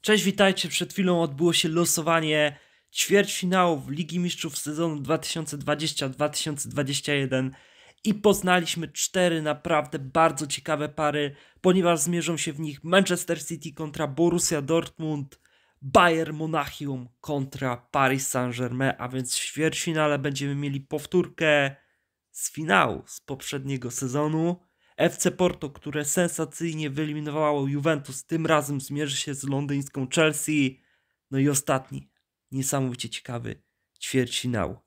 Cześć, witajcie. Przed chwilą odbyło się losowanie ćwierćfinałów Ligi Mistrzów sezonu 2020-2021 i poznaliśmy cztery naprawdę bardzo ciekawe pary, ponieważ zmierzą się w nich Manchester City kontra Borussia Dortmund, Bayern Monachium kontra Paris Saint-Germain, a więc w ćwierćfinale będziemy mieli powtórkę z finału z poprzedniego sezonu. FC Porto, które sensacyjnie wyeliminowało Juventus, tym razem zmierzy się z londyńską Chelsea. No i ostatni, niesamowicie ciekawy ćwierćfinał.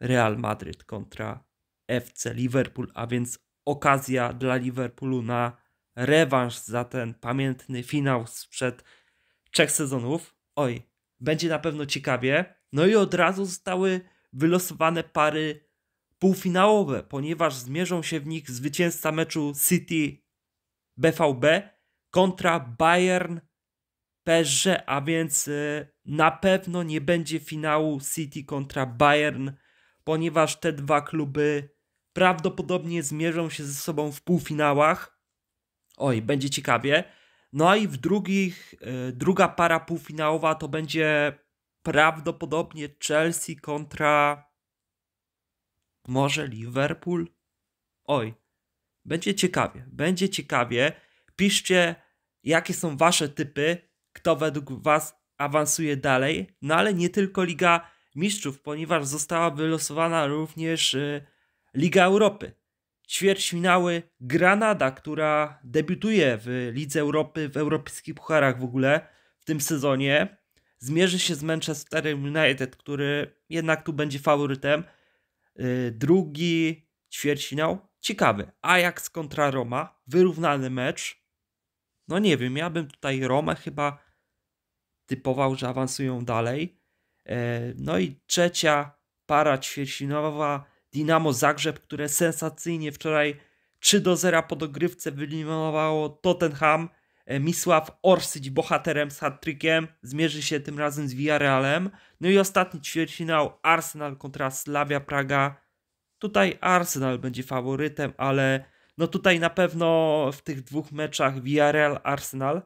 Real Madryt kontra FC Liverpool, a więc okazja dla Liverpoolu na rewanż za ten pamiętny finał sprzed trzech sezonów. Oj, będzie na pewno ciekawie. No i od razu zostały wylosowane pary półfinałowe, ponieważ zmierzą się w nich zwycięzca meczu City BVB kontra Bayern PSG, a więc e, na pewno nie będzie finału City kontra Bayern, ponieważ te dwa kluby prawdopodobnie zmierzą się ze sobą w półfinałach. Oj, będzie ciekawie. No i w drugich, e, druga para półfinałowa to będzie prawdopodobnie Chelsea kontra może Liverpool? Oj, będzie ciekawie, będzie ciekawie. Piszcie, jakie są wasze typy, kto według was awansuje dalej. No ale nie tylko Liga Mistrzów, ponieważ została wylosowana również y, Liga Europy. Ćwierćfinały Granada, która debiutuje w Lidze Europy, w europejskich pucharach w ogóle w tym sezonie, zmierzy się z Manchesterem United, który jednak tu będzie faworytem. Y, drugi ćwierćfinał, ciekawy. Ajax kontra Roma, wyrównany mecz. No nie wiem, ja bym tutaj Roma chyba typował, że awansują dalej. E, no i trzecia para ćwierćfinałowa Dinamo Zagrzeb, które sensacyjnie wczoraj 3 do 0 po dogrywce wyeliminowało Tottenham. E, Misław Orsyć bohaterem z hat zmierzy się tym razem z Villarrealem. No i ostatni ćwierćfinał Arsenal kontra Slavia Praga. Tutaj Arsenal będzie faworytem, ale no tutaj na pewno w tych dwóch meczach Villarreal-Arsenal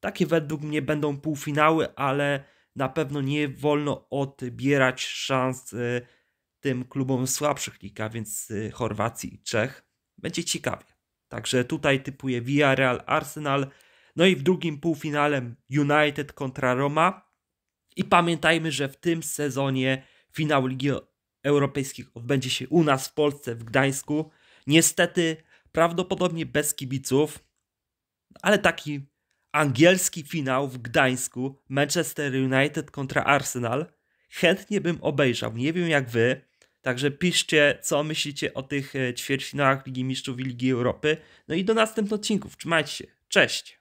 takie według mnie będą półfinały, ale na pewno nie wolno odbierać szans y, tym klubom słabszych liga, więc y, Chorwacji i Czech. Będzie ciekawie. Także tutaj typuję Villarreal, Arsenal. No i w drugim półfinale United kontra Roma. I pamiętajmy, że w tym sezonie finał Ligi Europejskich odbędzie się u nas w Polsce, w Gdańsku. Niestety, prawdopodobnie bez kibiców, ale taki angielski finał w Gdańsku Manchester United kontra Arsenal chętnie bym obejrzał. Nie wiem jak wy, także piszcie, co myślicie o tych e, ćwierćfinałach Ligi Mistrzów i Ligi Europy. No i do następnych odcinków. Trzymajcie się. Cześć!